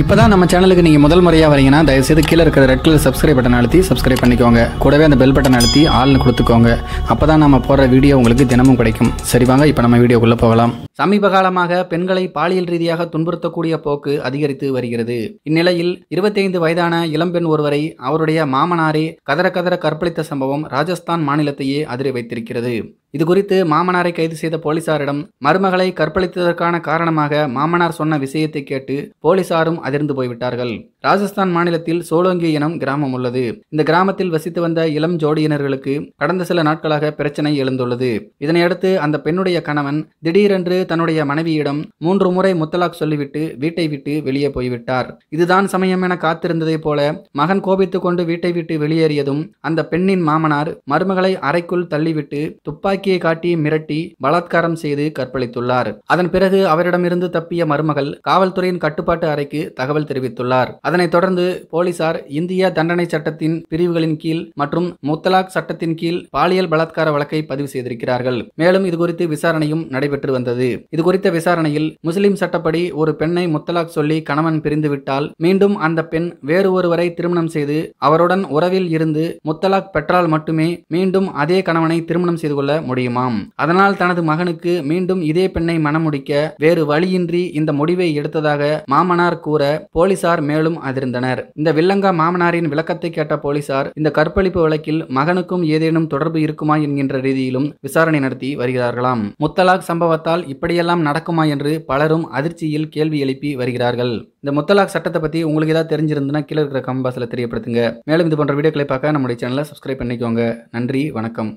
இப்போ தான் நம்ம சேனலுக்கு நீங்கள் முதல் முறையாக வரீங்கன்னா தயவுசெய்து கீழே இருக்கிற ரெட் கலர் சப்ஸ்கிரைப் பட்டன் அழுத்தி சப்ஸ்கிரைப் பண்ணிக்கோங்க கூடவே அந்த பெல் பட்டன் அழுத்தி ஆள்னு கொடுத்துக்கோங்க அப்போ தான் நம்ம போடுற வீடியோ உங்களுக்கு தினமும் கிடைக்கும் சரி வாங்க இப்போ நம்ம வீடியோக்குள்ளே போகலாம் சமீப காலமாக பெண்களை பாலியல் ரீதியாக துன்புறுத்தக்கூடிய போக்கு அதிகரித்து வருகிறது இந்நிலையில் இருபத்தைந்து வயதான இளம்பெண் ஒருவரை அவருடைய மாமனாரே கதற கதற கற்பழித்த சம்பவம் ராஜஸ்தான் மாநிலத்தையே அதிர வைத்திருக்கிறது இது குறித்து மாமனாரை கைது செய்த போலீசாரிடம் மருமகளை கற்பழித்ததற்கான காரணமாக மாமனார் சொன்ன விஷயத்தை கேட்டு போலீசாரும் அதிர்ந்து போய்விட்டார்கள் ராஜஸ்தான் மாநிலத்தில் சோலோங்கி எனும் கிராமம் உள்ளது இந்த கிராமத்தில் வசித்து வந்த இளம் ஜோடியினர்களுக்கு கடந்த சில நாட்களாக பிரச்சனை எழுந்துள்ளது இதனையடுத்து அந்த பெண்ணுடைய கணவன் திடீரென்று தன்னுடைய மனைவியிடம் மூன்று முறை முத்தலாக் சொல்லிவிட்டு வீட்டை விட்டு வெளியே போய்விட்டார் இதுதான் சமயம் என காத்திருந்ததை போல மகன் கோபித்துக் கொண்டு வீட்டை விட்டு வெளியேறியதும் அந்த பெண்ணின் மாமனார் மருமகளை அறைக்குள் தள்ளிவிட்டு துப்பாக்கியை காட்டி மிரட்டி பலாத்காரம் செய்து கற்பழித்துள்ளார் அதன் பிறகு அவரிடமிருந்து தப்பிய மருமகள் காவல்துறையின் கட்டுப்பாட்டு அறைக்கு தகவல் தெரிவித்துள்ளார் அதனைத் தொடர்ந்து போலீசார் இந்திய தண்டனை சட்டத்தின் பிரிவுகளின் கீழ் மற்றும் முத்தலாக் சட்டத்தின் கீழ் பாலியல் பலாத்கார வழக்கை பதிவு செய்திருக்கிறார்கள் மேலும் இதுகுறித்து விசாரணையும் நடைபெற்று வந்தது இதுகுறித்த விசாரணையில் முஸ்லிம் சட்டப்படி ஒரு பெண்ணை முத்தலாக் சொல்லி கணவன் பிரிந்துவிட்டால் மீண்டும் அந்த பெண் வேறு ஒருவரை திருமணம் செய்து அவருடன் உறவில் இருந்து முத்தலாக் பெற்றால் மட்டுமே மீண்டும் அதே கணவனை திருமணம் செய்து கொள்ள முடியுமாம் அதனால் தனது மகனுக்கு மீண்டும் இதே பெண்ணை மணமுடிக்க வேறு வழியின்றி இந்த முடிவை எடுத்ததாக மாமனார் கூற போலீசார் மேலும் அதிர்ந்தனர் இந்த வில்லங்கா மாமனாரின் விளக்கத்தை கேட்ட போலீசார் இந்த கற்பழிப்பு வழக்கில் மகனுக்கும் ஏதேனும் தொடர்பு இருக்குமா என்கின்ற ரீதியிலும் விசாரணை நடத்தி வருகிறார்களாம் முத்தலாக் சம்பவத்தால் இப்படியெல்லாம் நடக்குமா என்று பலரும் அதிர்ச்சியில் கேள்வி எழுப்பி வருகிறார்கள் இந்த முத்தலாக் சட்டத்தை பற்றி உங்களுக்கு ஏதாவது தெரிஞ்சிருந்ததுன்னா கீழே இருக்கிற கம்பாஸில் தெரியப்படுத்துங்க மேலும் இது போன்ற வீடியோக்களை பார்க்க நம்முடைய சேனலை சப்ஸ்கிரைப் பண்ணிக்கோங்க நன்றி வணக்கம்